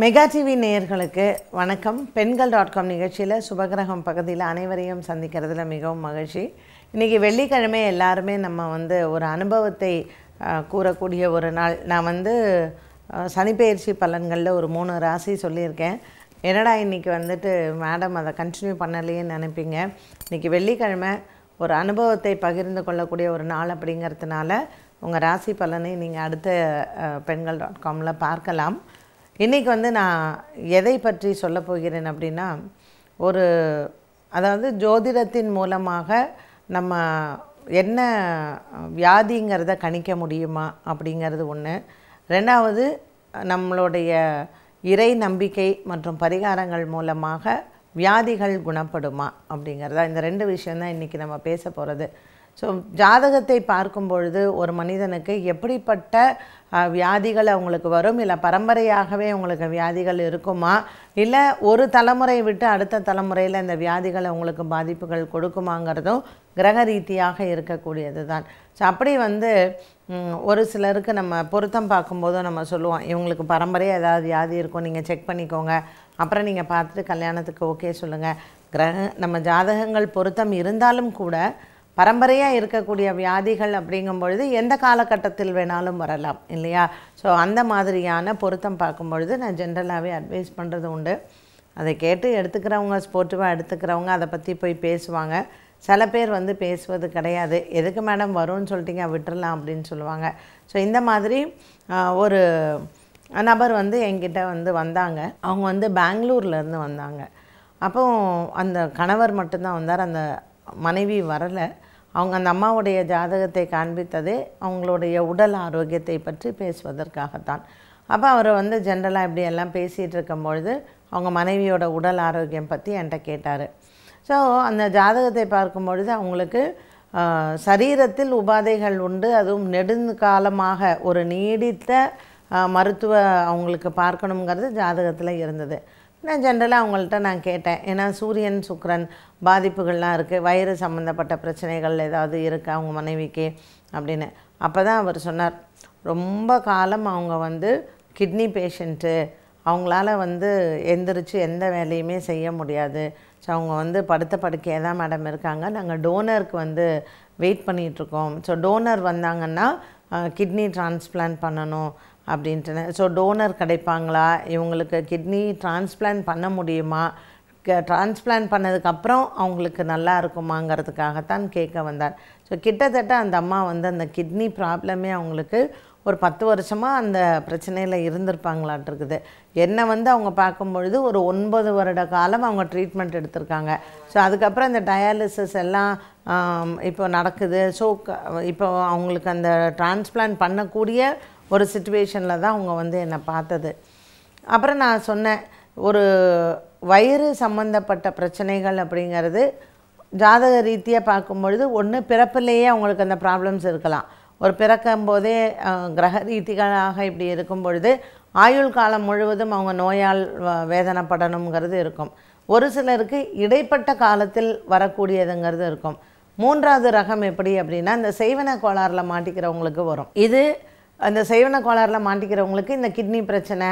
mega TV நேயர்களுக்கு வணக்கம் பெண்கள் டாட் காம் நிகழ்ச்சியில் சுபகிரகம் பகுதியில் அனைவரையும் சந்திக்கிறதுல மிகவும் மகிழ்ச்சி இன்றைக்கி வெள்ளிக்கிழமை எல்லாருமே நம்ம வந்து ஒரு அனுபவத்தை கூறக்கூடிய ஒரு நாள் நான் வந்து சனிப்பெயர்ச்சி பலன்களில் ஒரு மூணு ராசி சொல்லியிருக்கேன் என்னடா இன்றைக்கி வந்துட்டு மேடம் அதை கண்டினியூ பண்ணலையேன்னு நினைப்பீங்க இன்றைக்கி வெள்ளிக்கிழமை ஒரு அனுபவத்தை பகிர்ந்து கொள்ளக்கூடிய ஒரு நாள் அப்படிங்கிறதுனால உங்கள் ராசி பலனை நீங்கள் அடுத்த பெண்கள் டாட் காமில் பார்க்கலாம் இன்றைக்கி வந்து நான் எதை பற்றி சொல்ல போகிறேன் அப்படின்னா ஒரு அதாவது ஜோதிடத்தின் மூலமாக நம்ம என்ன வியாதிங்கிறத கணிக்க முடியுமா அப்படிங்கிறது ஒன்று ரெண்டாவது நம்மளுடைய இறை நம்பிக்கை மற்றும் பரிகாரங்கள் மூலமாக வியாதிகள் குணப்படுமா அப்படிங்கிறதா இந்த ரெண்டு விஷயந்தான் இன்றைக்கி நம்ம பேச போகிறது ஸோ ஜாதகத்தை பார்க்கும் பொழுது ஒரு மனிதனுக்கு எப்படிப்பட்ட வியாதிகள் அவங்களுக்கு வரும் இல்லை பரம்பரையாகவே அவங்களுக்கு வியாதிகள் இருக்குமா இல்லை ஒரு தலைமுறை விட்டு அடுத்த தலைமுறையில் இந்த வியாதிகள் அவங்களுக்கு பாதிப்புகள் கொடுக்குமாங்கிறதும் கிரக ரீதியாக இருக்கக்கூடியது தான் ஸோ அப்படி வந்து ஒரு சிலருக்கு நம்ம பொருத்தம் பார்க்கும்போது நம்ம சொல்லுவோம் இவங்களுக்கு பரம்பரையாக ஏதாவது வியாதி இருக்கும் நீங்கள் செக் பண்ணிக்கோங்க அப்புறம் நீங்கள் பார்த்துட்டு கல்யாணத்துக்கு ஓகே சொல்லுங்கள் கிரக நம்ம ஜாதகங்கள் பொருத்தம் இருந்தாலும் கூட பரம்பரையாக இருக்கக்கூடிய வியாதிகள் அப்படிங்கும் பொழுது எந்த காலகட்டத்தில் வேணாலும் வரலாம் இல்லையா ஸோ அந்த மாதிரியான பொருத்தம் பார்க்கும் பொழுது நான் ஜென்ரலாகவே அட்வைஸ் பண்ணுறது உண்டு அதை கேட்டு எடுத்துக்கிறவங்க ஸ்போர்ட்டிவாக எடுத்துக்கிறவங்க அதை பற்றி போய் பேசுவாங்க சில பேர் வந்து பேசுவது கிடையாது எதுக்கு மேடம் வரும்னு சொல்லிட்டீங்க விட்டுடலாம் அப்படின்னு சொல்லுவாங்க ஸோ இந்த மாதிரி ஒரு நபர் வந்து என்கிட்ட வந்து வந்தாங்க அவங்க வந்து பெங்களூர்லேருந்து வந்தாங்க அப்போ அந்த கணவர் மட்டும்தான் வந்தார் அந்த மனைவி வரலை அவங்க அந்த அம்மாவுடைய ஜாதகத்தை காண்பித்ததே அவங்களுடைய உடல் ஆரோக்கியத்தை பற்றி பேசுவதற்காகத்தான் அப்போ அவர் வந்து ஜென்ரலாக இப்படி எல்லாம் பேசிகிட்டு இருக்கும்பொழுது அவங்க மனைவியோட உடல் ஆரோக்கியம் பற்றி என்கிட்ட கேட்டார் ஸோ அந்த ஜாதகத்தை பார்க்கும் பொழுது அவங்களுக்கு சரீரத்தில் உபாதைகள் உண்டு அதுவும் நெடுங்காலமாக ஒரு நீடித்த மருத்துவ அவங்களுக்கு பார்க்கணுங்கிறது ஜாதகத்தில் இருந்தது நான் ஜென்ரலாக அவங்கள்ட்ட நான் கேட்டேன் ஏன்னா சூரியன் சுக்கரன் பாதிப்புகள்லாம் இருக்குது வயிறு சம்மந்தப்பட்ட பிரச்சனைகள் ஏதாவது இருக்குது அவங்க மனைவிக்கு அப்படின்னு அப்போ தான் அவர் சொன்னார் ரொம்ப காலம் அவங்க வந்து கிட்னி பேஷண்ட்டு அவங்களால வந்து எந்திரிச்சு எந்த வேலையுமே செய்ய முடியாது ஸோ அவங்க வந்து படுத்த படுக்கையே தான் மேடம் இருக்காங்க நாங்கள் டோனருக்கு வந்து வெயிட் பண்ணிகிட்ருக்கோம் ஸோ டோனர் வந்தாங்கன்னா கிட்னி டிரான்ஸ்பிளான்ட் பண்ணணும் அப்படின்ட்டுன ஸோ டோனர் கிடைப்பாங்களா இவங்களுக்கு கிட்னி டிரான்ஸ்பிளான்ட் பண்ண முடியுமா க டிரான்ஸ்பிளான்ட் பண்ணதுக்கப்புறம் அவங்களுக்கு நல்லா இருக்குமாங்கிறதுக்காகத்தான் கேட்க வந்தார் ஸோ கிட்டத்தட்ட அந்த அம்மா வந்து அந்த கிட்னி ப்ராப்ளமே அவங்களுக்கு ஒரு பத்து வருஷமாக அந்த பிரச்சனையில் இருந்திருப்பாங்களாட்டிருக்குது என்னை வந்து அவங்க பார்க்கும் பொழுது ஒரு ஒன்பது வருட காலம் அவங்க ட்ரீட்மெண்ட் எடுத்திருக்காங்க ஸோ அதுக்கப்புறம் அந்த டயாலிசிஸ் எல்லாம் இப்போ நடக்குது ஸோ இப்போ அவங்களுக்கு அந்த டிரான்ஸ்பிளான்ட் பண்ணக்கூடிய ஒரு சுச்சுவேஷனில் தான் அவங்க வந்து என்னை பார்த்தது அப்புறம் நான் சொன்னேன் ஒரு வயிறு சம்மந்தப்பட்ட பிரச்சனைகள் அப்படிங்கிறது ஜாதக ரீதியாக பார்க்கும்பொழுது ஒன்று பிறப்பிலேயே அவங்களுக்கு அந்த ப்ராப்ளம்ஸ் இருக்கலாம் ஒரு பிறக்கும் போதே கிரக ரீதிகளாக இப்படி இருக்கும் பொழுது ஆயுள் காலம் முழுவதும் அவங்க நோயால் வேதனைப்படணுங்கிறது இருக்கும் ஒரு சிலருக்கு இடைப்பட்ட காலத்தில் வரக்கூடியதுங்கிறது இருக்கும் மூன்றாவது ரகம் எப்படி அப்படின்னா இந்த செய்வன கோளாறில் மாட்டிக்கிறவங்களுக்கு வரும் இது அந்த சைவன கோளாறில் மாட்டிக்கிறவங்களுக்கு இந்த கிட்னி பிரச்சனை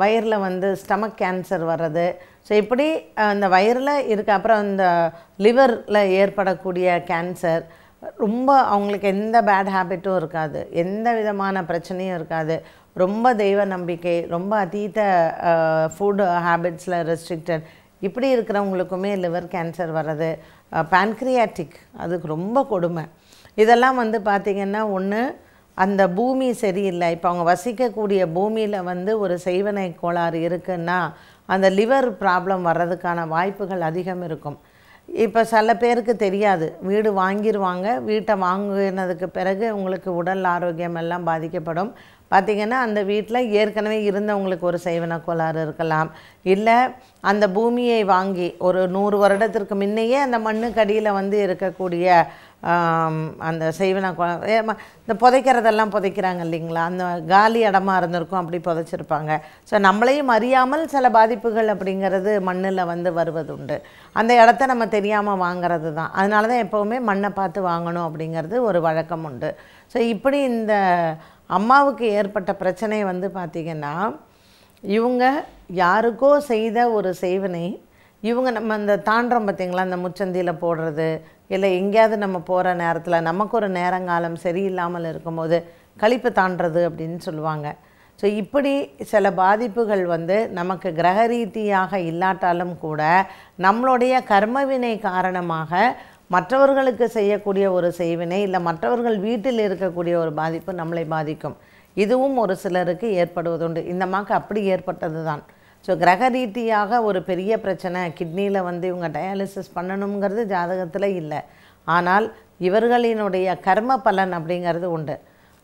வயரில் வந்து ஸ்டமக் கேன்சர் வர்றது ஸோ இப்படி அந்த வயரில் இருக்க அப்புறம் இந்த லிவரில் ஏற்படக்கூடிய கேன்சர் ரொம்ப அவங்களுக்கு எந்த பேட் ஹேபிட்டும் இருக்காது எந்த விதமான பிரச்சனையும் இருக்காது ரொம்ப தெய்வ நம்பிக்கை ரொம்ப அதீத ஃபுட் ஹேபிட்ஸில் ரெஸ்ட்ரிக்டட் இப்படி இருக்கிறவங்களுக்குமே லிவர் கேன்சர் வர்றது பேன்க்ரியாட்டிக் அதுக்கு ரொம்ப கொடுமை இதெல்லாம் வந்து பார்த்திங்கன்னா ஒன்று அந்த பூமி சரியில்லை இப்போ அவங்க வசிக்கக்கூடிய பூமியில் வந்து ஒரு செய்வனை கோளாறு இருக்குன்னா அந்த லிவர் ப்ராப்ளம் வர்றதுக்கான வாய்ப்புகள் அதிகம் இருக்கும் இப்போ சில பேருக்கு தெரியாது வீடு வாங்கிடுவாங்க வீட்டை வாங்கினதுக்கு பிறகு உங்களுக்கு உடல் ஆரோக்கியம் எல்லாம் பாதிக்கப்படும் பார்த்திங்கன்னா அந்த வீட்டில் ஏற்கனவே இருந்தவங்களுக்கு ஒரு செய்வன கோளாறு இருக்கலாம் இல்லை அந்த பூமியை வாங்கி ஒரு நூறு வருடத்திற்கு முன்னையே அந்த மண்ணுக்கடியில் வந்து இருக்கக்கூடிய அந்த செய்வனா இந்த புதைக்கிறதெல்லாம் புதைக்கிறாங்க இல்லைங்களா அந்த காலி இடமா இருந்திருக்கும் அப்படி புதைச்சிருப்பாங்க ஸோ நம்மளையும் அறியாமல் சில பாதிப்புகள் அப்படிங்கிறது மண்ணில் வந்து வருவது உண்டு அந்த இடத்த நம்ம தெரியாமல் வாங்கிறது தான் அதனால தான் எப்போவுமே மண்ணை பார்த்து வாங்கணும் அப்படிங்கிறது ஒரு வழக்கம் உண்டு ஸோ இப்படி இந்த அம்மாவுக்கு ஏற்பட்ட பிரச்சனை வந்து பார்த்திங்கன்னா இவங்க யாருக்கோ செய்த ஒரு செய்வனை இவங்க நம்ம இந்த தாண்டம் பார்த்திங்களா அந்த முச்சந்தியில் போடுறது இல்லை எங்கேயாவது நம்ம போகிற நேரத்தில் நமக்கு ஒரு நேரங்காலம் சரியில்லாமல் இருக்கும்போது கழிப்பு தாண்டுறது அப்படின்னு சொல்லுவாங்க ஸோ இப்படி சில பாதிப்புகள் வந்து நமக்கு கிரக ரீதியாக இல்லாட்டாலும் கூட நம்மளுடைய கர்மவினை காரணமாக மற்றவர்களுக்கு செய்யக்கூடிய ஒரு செய்வினை இல்லை மற்றவர்கள் வீட்டில் இருக்கக்கூடிய ஒரு பாதிப்பு நம்மளை பாதிக்கும் இதுவும் ஒரு சிலருக்கு ஏற்படுவதுண்டு இந்த மாக்கு அப்படி ஏற்பட்டது தான் ஸோ கிரக ரீதியாக ஒரு பெரிய பிரச்சனை கிட்னியில் வந்து இவங்க டயாலிசிஸ் பண்ணணுங்கிறது ஜாதகத்தில் இல்லை ஆனால் இவர்களினுடைய கர்ம பலன் அப்படிங்கிறது உண்டு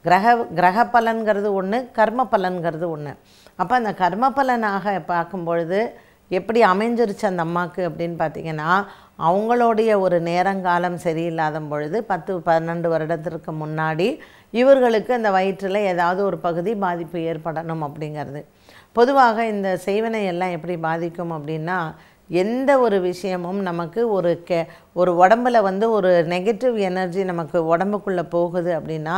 கிரக கிரக பலன்கிறது ஒன்று கர்ம பலன்கிறது ஒன்று அப்போ அந்த கர்ம பலனாக பார்க்கும்பொழுது எப்படி அமைஞ்சிருச்சு அந்த அம்மாவுக்கு அப்படின்னு பார்த்திங்கன்னா அவங்களுடைய ஒரு நேரங்காலம் சரியில்லாத பொழுது பத்து பன்னெண்டு வருடத்திற்கு முன்னாடி இவர்களுக்கு அந்த வயிற்றில் ஏதாவது ஒரு பகுதி பாதிப்பு ஏற்படணும் அப்படிங்கிறது பொதுவாக இந்த செய்வனை எல்லாம் எப்படி பாதிக்கும் அப்படின்னா எந்த ஒரு விஷயமும் நமக்கு ஒரு கே ஒரு உடம்பில் வந்து ஒரு நெகட்டிவ் எனர்ஜி நமக்கு உடம்புக்குள்ளே போகுது அப்படின்னா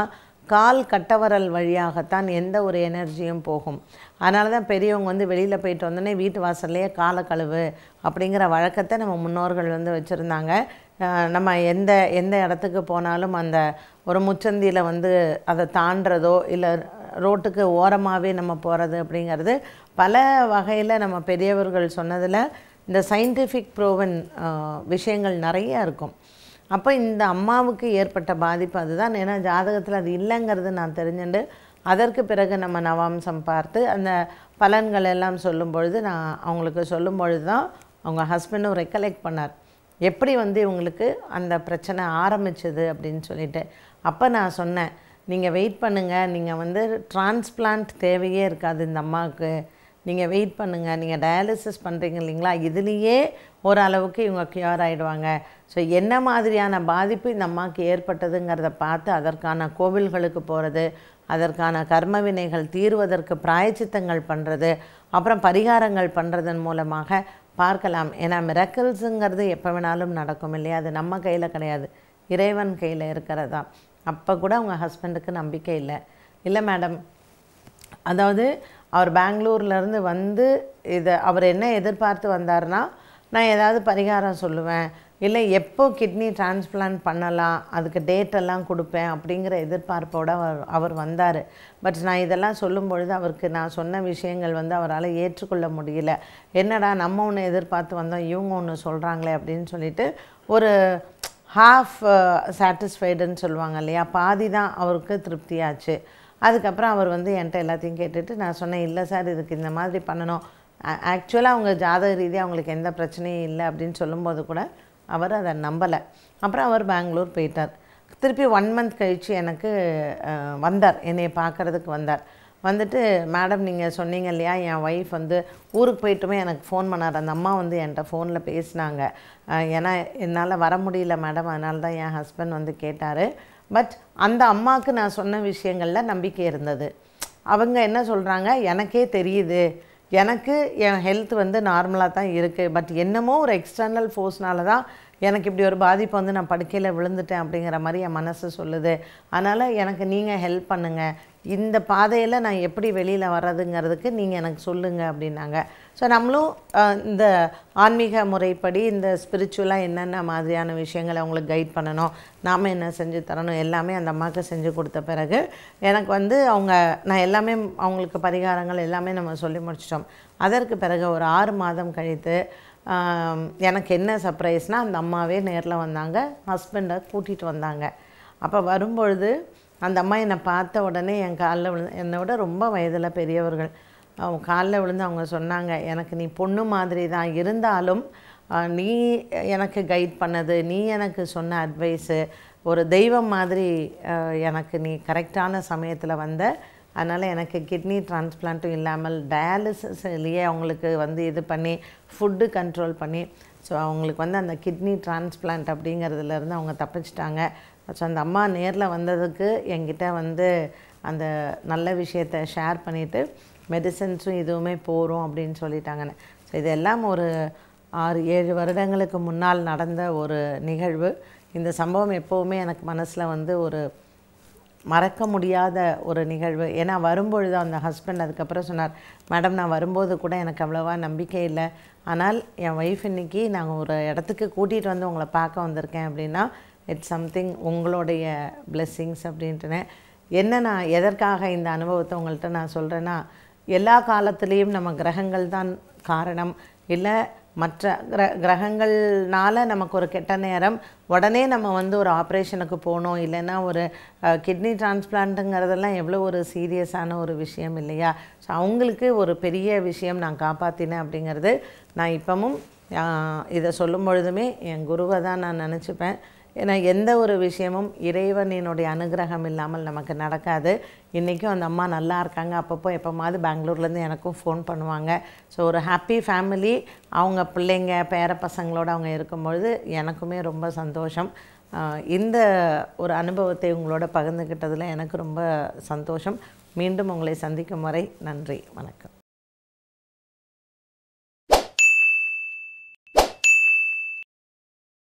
கால் கட்டவரல் வழியாகத்தான் எந்த ஒரு எனர்ஜியும் போகும் அதனால தான் பெரியவங்க வந்து வெளியில் போயிட்டு வந்தோடனே வீட்டு வாசல்லையே காலக்கழுவு அப்படிங்கிற வழக்கத்தை நம்ம முன்னோர்கள் வந்து வச்சுருந்தாங்க நம்ம எந்த எந்த இடத்துக்கு போனாலும் அந்த ஒரு முச்சந்தியில் வந்து அதை தாண்டதோ இல்லை ரோட்டுக்கு ஓரமாகவே நம்ம போகிறது அப்படிங்கிறது பல வகையில் நம்ம பெரியவர்கள் சொன்னதில் இந்த சயின்டிஃபிக் ப்ரோவன் விஷயங்கள் நிறையா இருக்கும் அப்போ இந்த அம்மாவுக்கு ஏற்பட்ட பாதிப்பு அதுதான் ஏன்னா ஜாதகத்தில் அது இல்லைங்கிறது நான் தெரிஞ்சுண்டு அதற்கு பிறகு நம்ம நவாம்சம் பார்த்து அந்த பலன்கள் எல்லாம் சொல்லும் பொழுது நான் அவங்களுக்கு சொல்லும் பொழுது தான் அவங்க ஹஸ்பண்டும் ரெக்கலெக்ட் பண்ணார் எப்படி வந்து இவங்களுக்கு அந்த பிரச்சனை ஆரம்பிச்சது அப்படின்னு சொல்லிட்டு அப்போ நான் சொன்னேன் நீங்கள் வெயிட் பண்ணுங்கள் நீங்கள் வந்து டிரான்ஸ்பிளான்ட் தேவையே இருக்காது இந்த அம்மாவுக்கு நீங்கள் வெயிட் பண்ணுங்கள் நீங்கள் டயாலிசிஸ் பண்ணுறீங்க இல்லைங்களா இதுலேயே ஓரளவுக்கு இவங்க க்யூர் ஆகிடுவாங்க ஸோ என்ன மாதிரியான பாதிப்பு இந்த அம்மாவுக்கு ஏற்பட்டதுங்கிறத பார்த்து அதற்கான கோவில்களுக்கு போகிறது அதற்கான கர்ம வினைகள் தீர்வதற்கு பிராயச்சித்தங்கள் பண்ணுறது அப்புறம் பரிகாரங்கள் பண்ணுறதன் மூலமாக பார்க்கலாம் ஏன்னா மிரக்கல்ஸுங்கிறது எப்போ வேணாலும் நடக்கும் இல்லையா அது நம்ம கையில் கிடையாது இறைவன் கையில் இருக்கிறதா அப்போ கூட அவங்க ஹஸ்பண்டுக்கு நம்பிக்கை இல்லை இல்லை மேடம் அதாவது அவர் பெங்களூர்லேருந்து வந்து இதை அவர் என்ன எதிர்பார்த்து வந்தார்னா நான் ஏதாவது பரிகாரம் சொல்லுவேன் இல்லை எப்போ கிட்னி டிரான்ஸ்பிளான் பண்ணலாம் அதுக்கு டேட்டெல்லாம் கொடுப்பேன் அப்படிங்கிற எதிர்பார்ப்போடு அவர் அவர் வந்தார் பட் நான் இதெல்லாம் சொல்லும் பொழுது அவருக்கு நான் சொன்ன விஷயங்கள் வந்து அவரால் ஏற்றுக்கொள்ள முடியல என்னடா நம்ம ஒன்று எதிர்பார்த்து வந்தோம் இவங்க ஒன்று சொல்கிறாங்களே அப்படின்னு சொல்லிட்டு ஒரு ஹாஃப் சாட்டிஸ்ஃபைடுன்னு சொல்லுவாங்க இல்லையா பாதி தான் அவருக்கு திருப்தியாச்சு அதுக்கப்புறம் அவர் வந்து என்கிட்ட எல்லாத்தையும் கேட்டுட்டு நான் சொன்னேன் இல்லை சார் இதுக்கு இந்த மாதிரி பண்ணணும் ஆக்சுவலாக அவங்க ஜாதக ரீதியாக அவங்களுக்கு எந்த பிரச்சனையும் இல்லை அப்படின்னு சொல்லும்போது கூட அவர் அதை நம்பலை அப்புறம் அவர் பெங்களூர் போயிட்டார் திருப்பி ஒன் மந்த் கழித்து எனக்கு வந்தார் என்னை பார்க்குறதுக்கு வந்தார் வந்துட்டு மேடம் நீங்கள் சொன்னீங்க இல்லையா என் ஒய்ஃப் வந்து ஊருக்கு போயிட்டுமே எனக்கு ஃபோன் பண்ணார் அந்த அம்மா வந்து என்கிட்ட ஃபோனில் பேசினாங்க ஏன்னா என்னால் வர முடியல மேடம் அதனால தான் என் ஹஸ்பண்ட் வந்து கேட்டார் பட் அந்த அம்மாவுக்கு நான் சொன்ன விஷயங்களில் நம்பிக்கை இருந்தது அவங்க என்ன சொல்கிறாங்க எனக்கே தெரியுது எனக்கு என் ஹெல்த் வந்து நார்மலாக தான் இருக்குது பட் என்னமோ ஒரு எக்ஸ்டர்னல் ஃபோர்ஸ்னால தான் எனக்கு இப்படி ஒரு பாதிப்பு வந்து நான் படுக்கையில் விழுந்துட்டேன் அப்படிங்கிற மாதிரி என் மனசு சொல்லுது அதனால் எனக்கு நீங்கள் ஹெல்ப் பண்ணுங்கள் இந்த பாதையில் நான் எப்படி வெளியில் வர்றதுங்கிறதுக்கு நீங்கள் எனக்கு சொல்லுங்கள் அப்படின்னாங்க ஸோ நம்மளும் இந்த ஆன்மீக முறைப்படி இந்த ஸ்பிரிச்சுவலாக என்னென்ன மாதிரியான விஷயங்களை அவங்களுக்கு கைட் பண்ணணும் நாம் என்ன செஞ்சு தரணும் எல்லாமே அந்த அம்மாவுக்கு செஞ்சு கொடுத்த பிறகு எனக்கு வந்து அவங்க நான் எல்லாமே அவங்களுக்கு பரிகாரங்கள் எல்லாமே நம்ம சொல்லி முடிச்சிட்டோம் அதற்கு பிறகு ஒரு ஆறு மாதம் கழித்து எனக்கு என்ன சர்ப்ரைஸ்னால் அந்த அம்மாவே நேரில் வந்தாங்க ஹஸ்பண்டை கூட்டிகிட்டு வந்தாங்க அப்போ வரும்பொழுது அந்த அம்மா என்னை பார்த்த உடனே என் காலில் விழு என்னை விட ரொம்ப வயதில் பெரியவர்கள் அவங்க காலில் விழுந்து அவங்க சொன்னாங்க எனக்கு நீ பொண்ணு மாதிரி தான் இருந்தாலும் நீ எனக்கு கைட் பண்ணது நீ எனக்கு சொன்ன அட்வைஸு ஒரு தெய்வம் மாதிரி எனக்கு நீ கரெக்டான சமயத்தில் வந்த அதனால் எனக்கு கிட்னி டிரான்ஸ்பிளான்ட்டும் இல்லாமல் டயாலிசிஸ்லேயே அவங்களுக்கு வந்து இது பண்ணி ஃபுட்டு கண்ட்ரோல் பண்ணி ஸோ அவங்களுக்கு வந்து அந்த கிட்னி டிரான்ஸ்பிளான்ட் அப்படிங்கிறதுலேருந்து அவங்க தப்பிச்சிட்டாங்க ஸோ அந்த அம்மா நேரில் வந்ததுக்கு என்கிட்ட வந்து அந்த நல்ல விஷயத்த ஷேர் பண்ணிவிட்டு மெடிசன்ஸும் இதுவுமே போகிறோம் அப்படின்னு சொல்லிட்டாங்கன்னு ஸோ இதெல்லாம் ஒரு ஆறு ஏழு வருடங்களுக்கு முன்னால் நடந்த ஒரு நிகழ்வு இந்த சம்பவம் எப்போவுமே எனக்கு மனசில் வந்து ஒரு மறக்க முடியாத ஒரு நிகழ்வு ஏன்னா வரும்பொழுது அந்த ஹஸ்பண்ட் அதுக்கப்புறம் சொன்னார் மேடம் நான் வரும்போது கூட எனக்கு அவ்வளோவா நம்பிக்கை இல்லை ஆனால் என் ஒய்ஃப் இன்றைக்கி நாங்கள் ஒரு இடத்துக்கு கூட்டிகிட்டு வந்து உங்களை பார்க்க வந்திருக்கேன் அப்படின்னா இட்ஸ் சம்திங் உங்களுடைய பிளெஸ்ஸிங்ஸ் அப்படின்ட்டுனேன் என்ன நான் எதற்காக இந்த அனுபவத்தை உங்கள்கிட்ட நான் சொல்கிறேன்னா எல்லா காலத்துலேயும் நம்ம கிரகங்கள் தான் காரணம் இல்லை மற்ற கிர கிரகங்கள்னால நமக்கு ஒரு கெட்ட நேரம் உடனே நம்ம வந்து ஒரு ஆப்ரேஷனுக்கு போகணும் இல்லைன்னா ஒரு கிட்னி டிரான்ஸ்பிளான்ட்டுங்கிறதெல்லாம் எவ்வளோ ஒரு சீரியஸான ஒரு விஷயம் இல்லையா ஸோ அவங்களுக்கு ஒரு பெரிய விஷயம் நான் காப்பாற்றினேன் அப்படிங்கிறது நான் இப்போவும் இதை சொல்லும் பொழுதுமே என் குருவை தான் நான் நினச்சிப்பேன் ஏன்னா எந்த ஒரு விஷயமும் இறைவனினுடைய அனுகிரகம் இல்லாமல் நமக்கு நடக்காது இன்றைக்கும் அந்த அம்மா நல்லா இருக்காங்க அப்பப்போ எப்போமாவது பெங்களூர்லேருந்து எனக்கும் ஃபோன் பண்ணுவாங்க ஸோ ஒரு ஹாப்பி ஃபேமிலி அவங்க பிள்ளைங்க பேர பசங்களோடு அவங்க இருக்கும்பொழுது எனக்குமே ரொம்ப சந்தோஷம் இந்த ஒரு அனுபவத்தை உங்களோட பகிர்ந்துக்கிட்டதில் எனக்கு ரொம்ப சந்தோஷம் மீண்டும் உங்களை சந்திக்கும் வரை நன்றி வணக்கம்